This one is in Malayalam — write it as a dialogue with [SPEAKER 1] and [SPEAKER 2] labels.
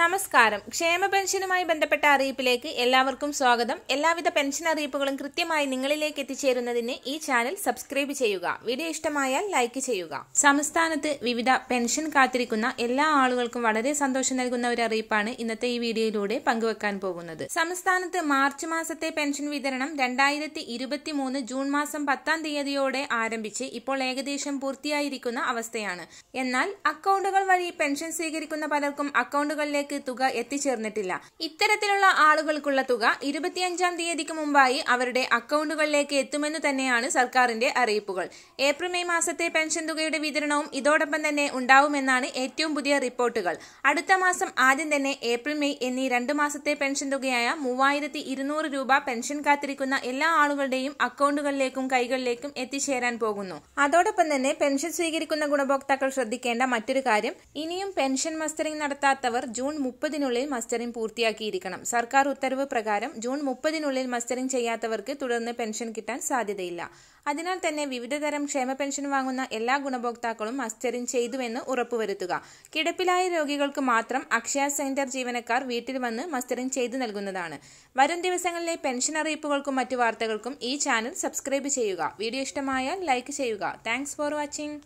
[SPEAKER 1] നമസ്കാരം ക്ഷേമ പെൻഷനുമായി ബന്ധപ്പെട്ട അറിയിപ്പിലേക്ക് എല്ലാവർക്കും സ്വാഗതം എല്ലാവിധ പെൻഷൻ അറിയിപ്പുകളും കൃത്യമായി നിങ്ങളിലേക്ക് എത്തിച്ചേരുന്നതിന് ഈ ചാനൽ സബ്സ്ക്രൈബ് ചെയ്യുക വീഡിയോ ഇഷ്ടമായാൽ ലൈക്ക് ചെയ്യുക സംസ്ഥാനത്ത് വിവിധ പെൻഷൻ കാത്തിരിക്കുന്ന എല്ലാ ആളുകൾക്കും വളരെ സന്തോഷം നൽകുന്ന ഒരു അറിയിപ്പാണ് ഇന്നത്തെ ഈ വീഡിയോയിലൂടെ പങ്കുവെക്കാൻ പോകുന്നത് സംസ്ഥാനത്ത് മാർച്ച് മാസത്തെ പെൻഷൻ വിതരണം രണ്ടായിരത്തി ജൂൺ മാസം പത്താം തീയതിയോടെ ആരംഭിച്ച് ഇപ്പോൾ ഏകദേശം പൂർത്തിയായിരിക്കുന്ന അവസ്ഥയാണ് എന്നാൽ അക്കൗണ്ടുകൾ വഴി പെൻഷൻ സ്വീകരിക്കുന്ന പലർക്കും അക്കൗണ്ടുകളിലെ അക്കൗണ്ടിലേക്ക് തുക എത്തിച്ചേർന്നിട്ടില്ല ഇത്തരത്തിലുള്ള ആളുകൾക്കുള്ള തുക ഇരുപത്തിയഞ്ചാം തീയതിക്ക് മുമ്പായി അവരുടെ അക്കൗണ്ടുകളിലേക്ക് എത്തുമെന്ന് തന്നെയാണ് സർക്കാരിന്റെ അറിയിപ്പുകൾ ഏപ്രിൽ മെയ് മാസത്തെ പെൻഷൻ തുകയുടെ വിതരണവും ഇതോടൊപ്പം തന്നെ ഉണ്ടാവുമെന്നാണ് ഏറ്റവും പുതിയ റിപ്പോർട്ടുകൾ അടുത്ത മാസം ആദ്യം തന്നെ ഏപ്രിൽ മെയ് എന്നീ രണ്ട് മാസത്തെ പെൻഷൻ തുകയായ മൂവായിരത്തി രൂപ പെൻഷൻ കാത്തിരിക്കുന്ന എല്ലാ ആളുകളുടെയും അക്കൗണ്ടുകളിലേക്കും കൈകളിലേക്കും എത്തിച്ചേരാൻ പോകുന്നു അതോടൊപ്പം തന്നെ പെൻഷൻ സ്വീകരിക്കുന്ന ഗുണഭോക്താക്കൾ ശ്രദ്ധിക്കേണ്ട മറ്റൊരു കാര്യം ഇനിയും പെൻഷൻ മസ്റ്ററിംഗ് നടത്താത്തവർ ജൂൺ മുപ്പതിനുള്ളിൽ മസ്റ്ററിംഗ് പൂർത്തിയാക്കിയിരിക്കണം സർക്കാർ ഉത്തരവ് പ്രകാരം ജൂൺ മുപ്പതിനുള്ളിൽ മസ്റ്ററിംഗ് ചെയ്യാത്തവർക്ക് തുടർന്ന് പെൻഷൻ കിട്ടാൻ സാധ്യതയില്ല അതിനാൽ തന്നെ വിവിധതരം ക്ഷേമ പെൻഷൻ വാങ്ങുന്ന എല്ലാ ഗുണഭോക്താക്കളും മസ്റ്ററിംഗ് ചെയ്തുവെന്ന് ഉറപ്പുവരുത്തുക കിടപ്പിലായ രോഗികൾക്ക് മാത്രം അക്ഷയ സെന്റർ ജീവനക്കാർ വീട്ടിൽ വന്ന് മസ്റ്ററിംഗ് ചെയ്തു നൽകുന്നതാണ് വരും ദിവസങ്ങളിലെ പെൻഷൻ അറിയിപ്പുകൾക്കും മറ്റു വാർത്തകൾക്കും ഈ ചാനൽ സബ്സ്ക്രൈബ് ചെയ്യുക വീഡിയോ ഇഷ്ടമായാൽ ലൈക്ക് ചെയ്യുക താങ്ക്സ് ഫോർ വാച്ചിങ്